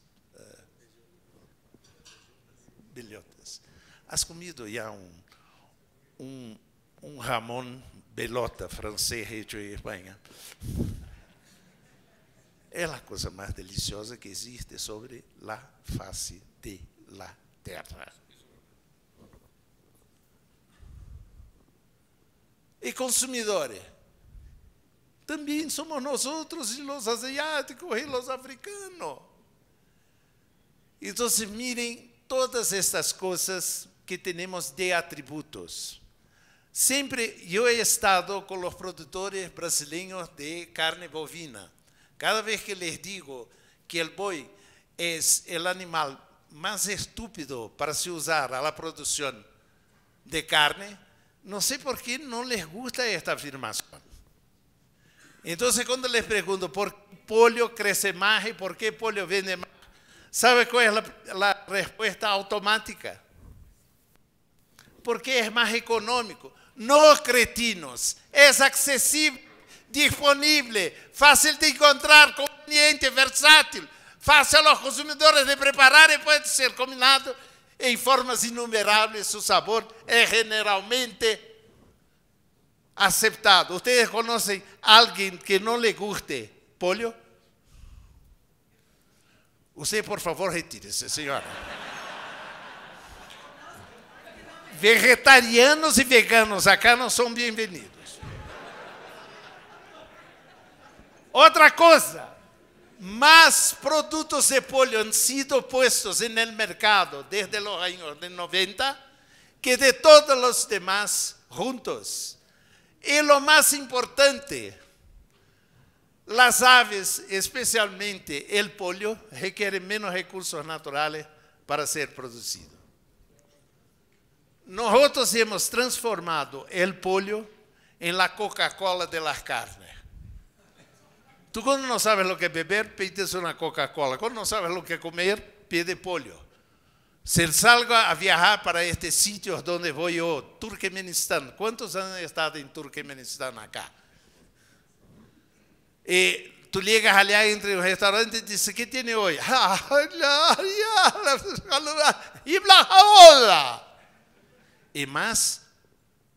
bellotas. ¿Has comido já um, um um Ramon belota francês, hecho em Espanha, é a coisa mais deliciosa que existe sobre a face de la terra. E consumidores. Também somos nós outros, os asiáticos, e os africanos. Então, mirem todas estas coisas que temos de atributos. Sempre eu he estado com os produtores brasileiros de carne bovina. Cada vez que les digo que o boi é o animal mais estúpido para se usar a la produção de carne, não sei por que não les gusta esta afirmação. Então, quando les pergunto por que polio cresce mais e por que polio vende mais, ¿Sabe cuál es la, respuesta automática? Porque es más económico. No, cretinos, es accesible, disponible, fácil de encontrar, conveniente, versátil, fácil a los consumidores de preparar y puede ser combinado en formas innumerables. Su sabor es generalmente aceptado. Ustedes conocen a alguien que no le guste pollo. Você, por favor, retire-se, senhora. Vegetarianos e veganos acá não são bem-vindos. Outra coisa, mais produtos de polio han sido postos no mercado desde los anos de 90 que de todos os demás juntos. E o mais importante, Las aves, especialmente el pollo, requieren menos recursos naturales para ser producido. Nosotros hemos transformado el pollo en la Coca-Cola de las carnes. Tú cuando no sabes lo que beber, pides una Coca-Cola. Cuando no sabes lo que comer, pide pollo. Si salgo a viajar para este sitio donde voy yo, Turkmenistán. ¿Cuántos han estado en Turkmenistán acá? Eh, tú llegas allá entre los restaurantes y dices, ¿qué tiene hoy? Y hola. Y más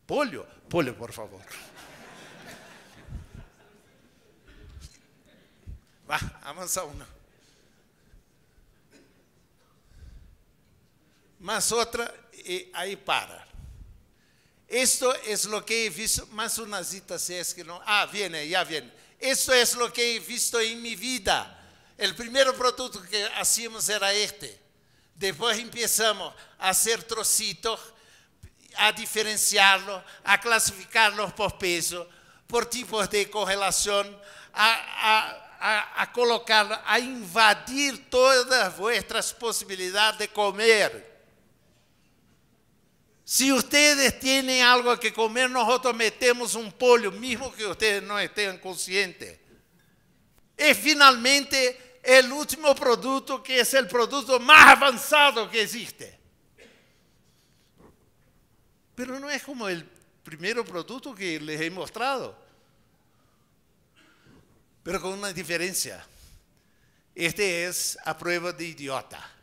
pollo. Pollo, por favor. Va, avanza una. Más otra y ahí para. Esto es lo que he visto, más una cita si es que no. Ah, viene, ya viene. Isso é o que he visto em mi vida. O primeiro produto que hacíamos era este. Depois, empezamos a fazer trocitos, a diferenciarlos, a clasificarlos por peso, por tipos de correlação, a, a, a, a colocar, a invadir todas vuestras possibilidades de comer. Si ustedes tienen algo que comer, nosotros metemos un pollo, mismo que ustedes no estén conscientes. Y finalmente, el último producto que es el producto más avanzado que existe. Pero no es como el primer producto que les he mostrado, pero con una diferencia. Este es a prueba de idiota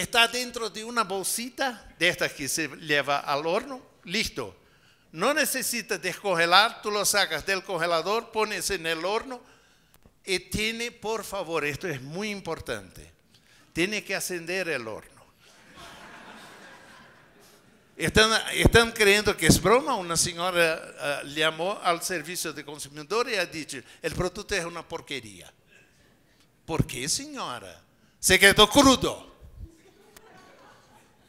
está dentro de una bolsita de estas que se lleva al horno, listo. No necesitas descongelar, tú lo sacas del congelador, pones en el horno y tiene, por favor, esto es muy importante, tiene que ascender el horno. Están, están creyendo que es broma. Una señora le eh, llamó al servicio de consumidor y ha dicho, el producto es una porquería. ¿Por qué, señora? Se quedó crudo.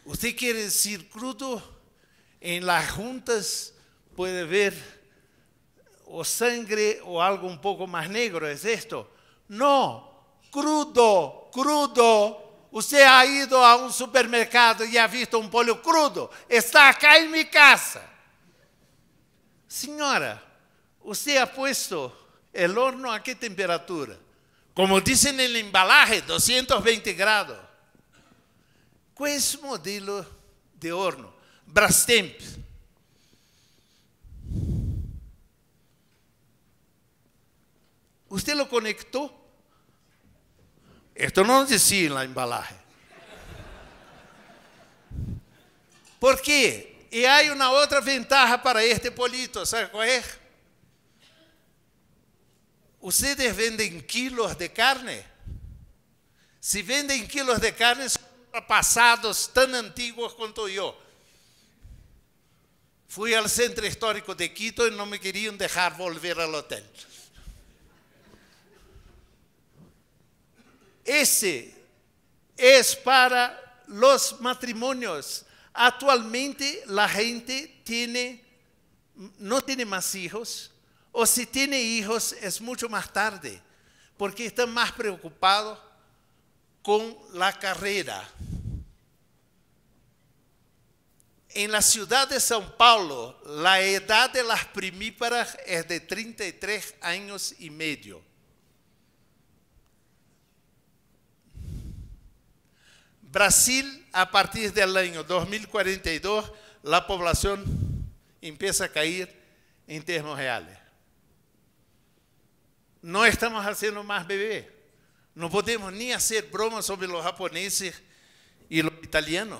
Usted quiere decir crudo, en las juntas puede ver o sangre o algo un poco más negro, es esto. No, crudo, crudo. Usted ha ido a un supermercado y ha visto un pollo crudo. Está acá en mi casa. Señora, usted ha puesto el horno a qué temperatura? Como dicen en el embalaje, 220 grados. Questo modelo de horno? Brastemp. Usted lo conectó. Esto no decía en la embalaje. ¿Por qué? Y hay una otra ventaja para este polito, ¿sabe cuál es? Ustedes venden kilos de carne. Si venden kilos de carne, pasados tan antiguos cuanto yo. Fui al centro histórico de Quito y no me querían dejar volver al hotel. Ese es para los matrimonios. Actualmente la gente tiene, no tiene más hijos, o si tiene hijos es mucho más tarde, porque están más preocupados con la carrera. En la ciudad de São Paulo, la edad de las primíparas es de 33 años y medio. Brasil, a partir del año 2042, la población empieza a caer en términos reales. No estamos haciendo más bebés. No podemos ni hacer bromas sobre los japoneses y los italianos.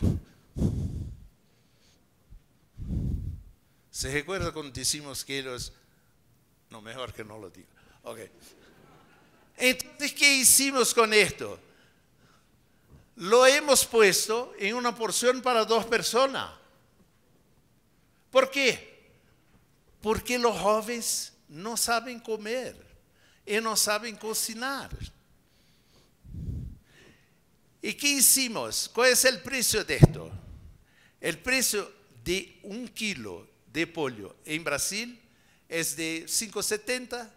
¿Se recuerda cuando decimos que ellos... No, mejor que no lo diga. Entonces, ¿qué hicimos con esto? Lo hemos puesto en una porción para dos personas. ¿Por qué? Porque los jóvenes no saben comer y no saben cocinar. ¿Y qué hicimos? ¿Cuál es el precio de esto? El precio de un kilo de pollo en Brasil es de 5,70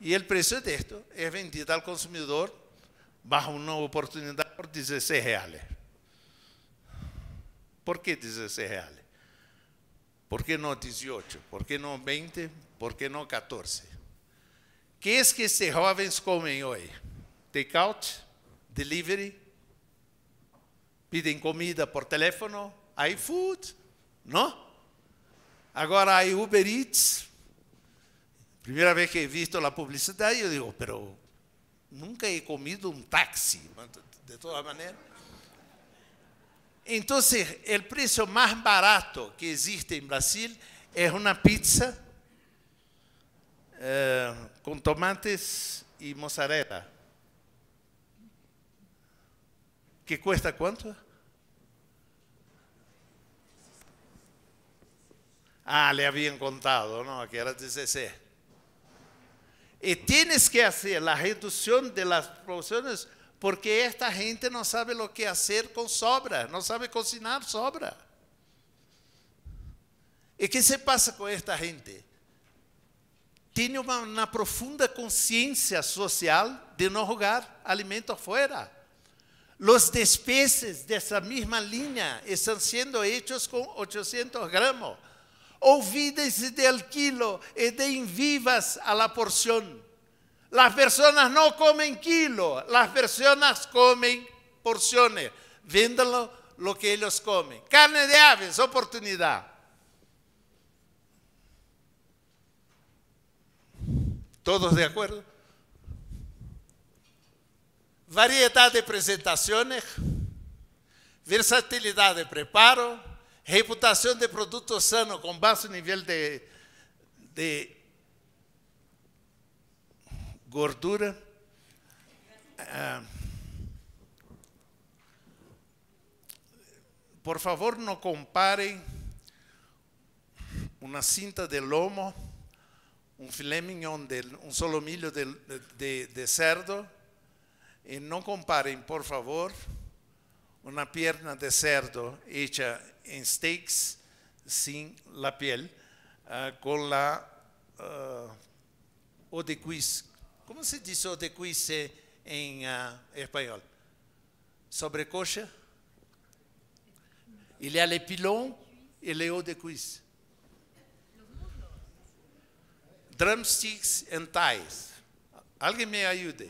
y el precio de esto es vendido al consumidor bajo una oportunidad por 16 reales. ¿Por qué 16 reales? ¿Por qué no 18? ¿Por qué no 20? ¿Por qué no 14? ¿Qué es que estos jóvenes comen hoy? take out, delivery, pedem comida por telefone, iFood, não? Agora há Uber Eats. Primeira vez que he visto a publicidade, eu digo, pero nunca he comido um táxi, de toda maneira. Então, o preço mais barato que existe em Brasil é uma pizza eh, com tomates e mozzarella. que cuesta cuánto? Ah, le habían contado, ¿no? Que era 16. Y tienes que hacer la reducción de las producciones porque esta gente no sabe lo que hacer con sobra, no sabe cocinar sobra. ¿Y qué se pasa con esta gente? Tiene una, profunda conciencia social de no jugar alimento afuera. Los despeces de esa misma línea están siendo hechos con 800 gramos. Olvídense del kilo y den vivas a la porción. Las personas no comen kilo, las personas comen porciones. Véndanlo lo que ellos comen. Carne de aves, oportunidad. ¿Todos de acuerdo? variedad de presentaciones, versatilidad de preparo, reputación de producto sano con bajo nivel de, gordura. Ah, por favor, no comparen una cinta de lomo, un filé mignon, de, un solomillo de, de cerdo, E não comparem, por favor, uma perna de cerdo hecha em steaks sem a piel uh, ah, com la uh, ah, odequiz. Como se diz odequiz em uh, ah, espanhol? Sobrecoxa? Ele é le pilon? pilons et les de cuisse. Drumsticks and ties. Alguém me ajude.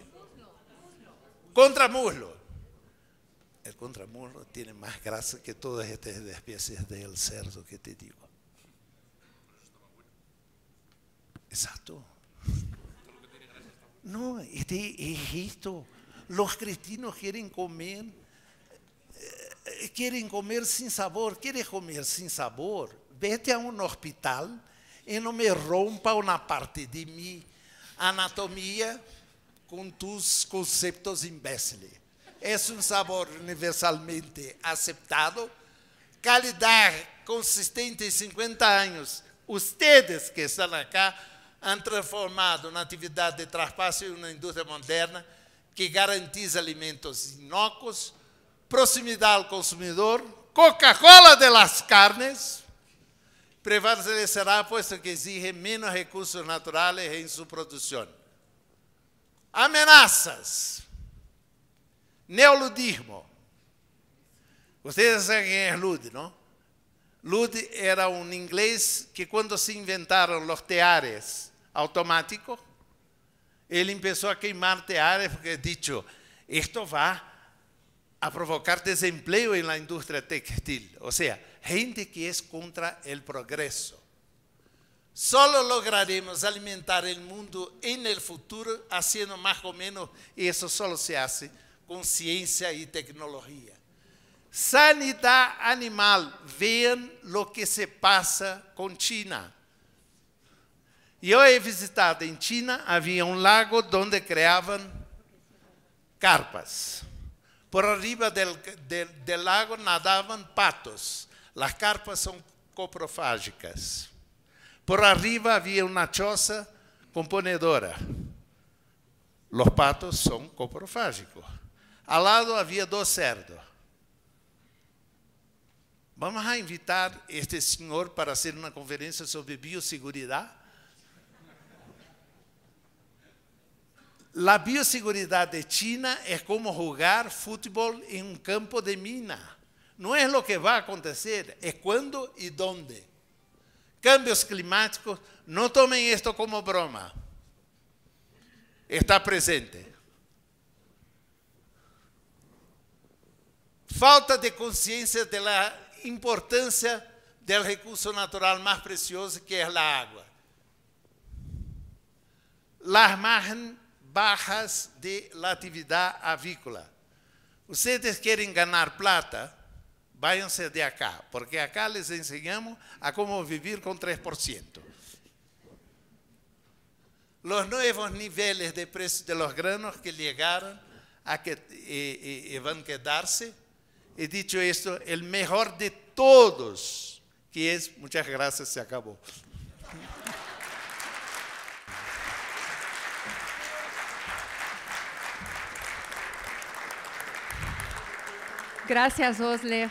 contramuslo. El contramuslo tiene más grasa que todas estas especies del cerdo que te digo. Exacto. No, este esto los cristianos quieren comer, eh, eh, quieren comer sin sabor, quieren comer sin sabor. Vete a un hospital y no me rompa una parte de mi anatomía com tus conceitos imbéciles. É um sabor universalmente aceptado. Calidade consistente em 50 anos. Ustedes que estão aqui han transformado na atividade de traspasso em uma indústria moderna que garantiza alimentos inócuos, proximidade ao consumidor, Coca-Cola de las carnes, prevalecerá, posto que exige menos recursos naturais em sua produção. Amenaças. Neoludismo. Vocês sabem quem é Lud, não? Lud era um inglês que, quando se inventaram os teares automáticos, ele começou a queimar teares porque disse: isto vai a provocar desemprego na indústria textil. Ou seja, gente que é contra o progresso. Só lograremos alimentar o mundo no futuro fazendo mais ou menos, isso, só se hace com ciencia e tecnologia. Sanidade animal, vejam o que se passa com China. Eu he visitado em China, havia um lago onde criavam carpas. Por arriba do lago nadavam patos. As carpas são coprofágicas. Por arriba havia uma choça componedora. Os patos são coprofágicos. Al lado havia dois cerdos. Vamos a invitar este senhor para ser uma conferência sobre biosseguridade? A biosseguridade de China é como jogar futebol em um campo de mina. Não é o que vai acontecer, é quando e onde cambios climáticos, não tomen esto como broma. Está presente. Falta de consciência da importância do recurso natural mais precioso que é a água. Las margens bajas de la atividade avícola. Vocês querem ganhar plata? váyanse de acá, porque acá les enseñamos a cómo vivir con 3%. Los nuevos niveles de precios de los granos que llegaron a que y, eh, eh, eh, van a quedarse. He dicho esto, el mejor de todos, que es, muchas gracias, se acabó. Gracias, Osler.